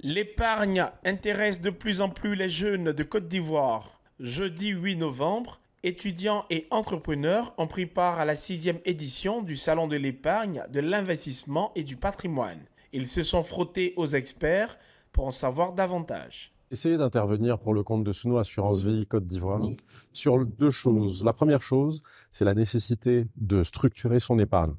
L'épargne intéresse de plus en plus les jeunes de Côte d'Ivoire. Jeudi 8 novembre, étudiants et entrepreneurs ont pris part à la sixième édition du Salon de l'épargne, de l'investissement et du patrimoine. Ils se sont frottés aux experts pour en savoir davantage. Essayez d'intervenir pour le compte de Suno Assurance Vie Côte d'Ivoire sur deux choses. La première chose, c'est la nécessité de structurer son épargne.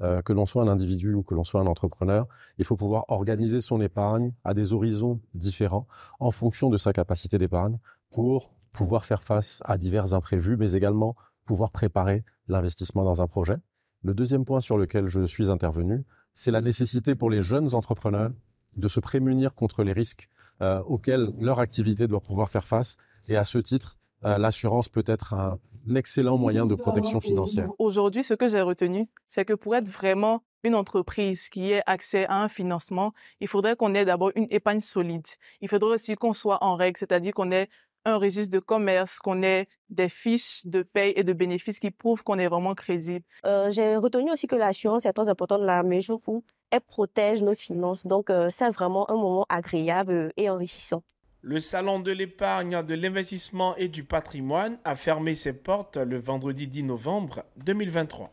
Euh, que l'on soit un individu ou que l'on soit un entrepreneur, il faut pouvoir organiser son épargne à des horizons différents en fonction de sa capacité d'épargne pour pouvoir faire face à divers imprévus, mais également pouvoir préparer l'investissement dans un projet. Le deuxième point sur lequel je suis intervenu, c'est la nécessité pour les jeunes entrepreneurs de se prémunir contre les risques euh, auxquels leur activité doit pouvoir faire face. Et à ce titre, euh, l'assurance peut être un, excellent moyen de protection financière. Aujourd'hui, ce que j'ai retenu, c'est que pour être vraiment une entreprise qui ait accès à un financement, il faudrait qu'on ait d'abord une épargne solide. Il faudrait aussi qu'on soit en règle, c'est-à-dire qu'on ait un registre de commerce, qu'on ait des fiches de paye et de bénéfices qui prouvent qu'on est vraiment crédible. Euh, j'ai retenu aussi que l'assurance est très importante là, mais je où elle protège nos finances. Donc, euh, c'est vraiment un moment agréable et enrichissant. Le Salon de l'épargne, de l'investissement et du patrimoine a fermé ses portes le vendredi 10 novembre 2023.